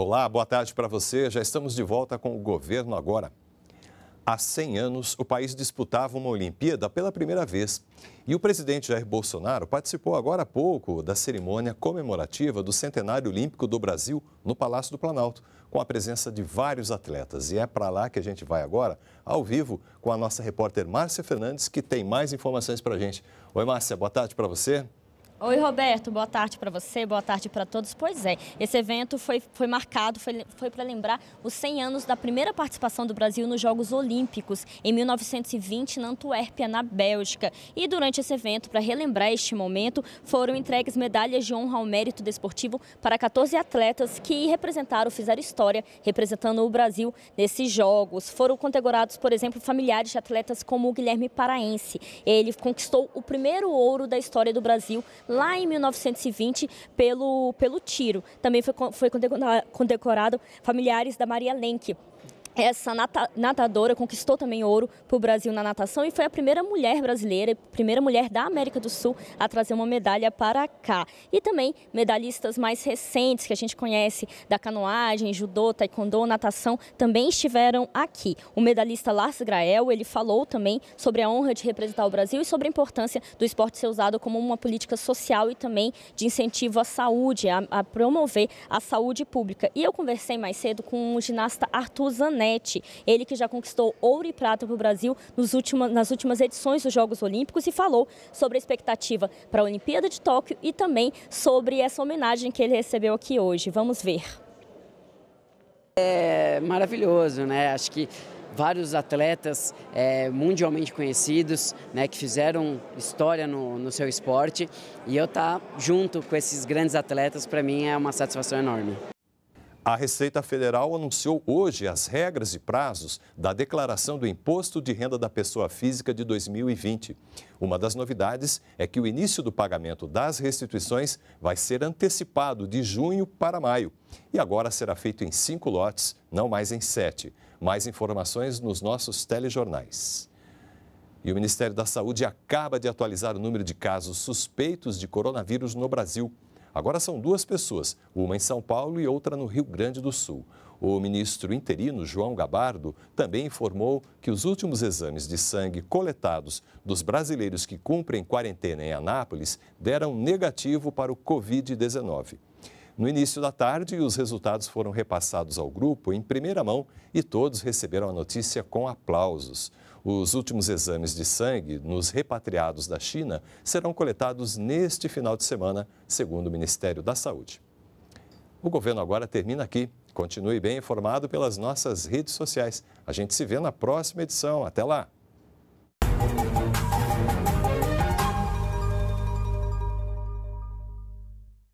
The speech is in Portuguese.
Olá, boa tarde para você. Já estamos de volta com o Governo Agora. Há 100 anos, o país disputava uma Olimpíada pela primeira vez. E o presidente Jair Bolsonaro participou agora há pouco da cerimônia comemorativa do Centenário Olímpico do Brasil no Palácio do Planalto, com a presença de vários atletas. E é para lá que a gente vai agora, ao vivo, com a nossa repórter Márcia Fernandes, que tem mais informações para a gente. Oi, Márcia, boa tarde para você. Oi, Roberto, boa tarde para você, boa tarde para todos. Pois é, esse evento foi, foi marcado, foi, foi para lembrar os 100 anos da primeira participação do Brasil nos Jogos Olímpicos, em 1920, na Antuérpia, na Bélgica. E durante esse evento, para relembrar este momento, foram entregues medalhas de honra ao mérito desportivo para 14 atletas que representaram, fizeram história representando o Brasil nesses Jogos. Foram condecorados, por exemplo, familiares de atletas como o Guilherme Paraense. Ele conquistou o primeiro ouro da história do Brasil lá em 1920 pelo, pelo tiro. Também foi, foi condecorado familiares da Maria Lenk essa nata natadora conquistou também ouro para o Brasil na natação e foi a primeira mulher brasileira, primeira mulher da América do Sul a trazer uma medalha para cá. E também medalhistas mais recentes que a gente conhece da canoagem, judô, taekwondo, natação, também estiveram aqui. O medalhista Lars Grael, ele falou também sobre a honra de representar o Brasil e sobre a importância do esporte ser usado como uma política social e também de incentivo à saúde, a, a promover a saúde pública. E eu conversei mais cedo com o ginasta Arthur Zanetti, ele que já conquistou ouro e prata para o Brasil nas últimas edições dos Jogos Olímpicos e falou sobre a expectativa para a Olimpíada de Tóquio e também sobre essa homenagem que ele recebeu aqui hoje. Vamos ver. É maravilhoso, né? Acho que vários atletas é, mundialmente conhecidos, né, que fizeram história no, no seu esporte. E eu estar tá junto com esses grandes atletas, para mim, é uma satisfação enorme. A Receita Federal anunciou hoje as regras e prazos da declaração do Imposto de Renda da Pessoa Física de 2020. Uma das novidades é que o início do pagamento das restituições vai ser antecipado de junho para maio e agora será feito em cinco lotes, não mais em sete. Mais informações nos nossos telejornais. E o Ministério da Saúde acaba de atualizar o número de casos suspeitos de coronavírus no Brasil. Agora são duas pessoas, uma em São Paulo e outra no Rio Grande do Sul. O ministro interino João Gabardo também informou que os últimos exames de sangue coletados dos brasileiros que cumprem quarentena em Anápolis deram negativo para o Covid-19 no início da tarde os resultados foram repassados ao grupo em primeira mão e todos receberam a notícia com aplausos. Os últimos exames de sangue nos repatriados da China serão coletados neste final de semana, segundo o Ministério da Saúde. O governo agora termina aqui. Continue bem informado pelas nossas redes sociais. A gente se vê na próxima edição. Até lá!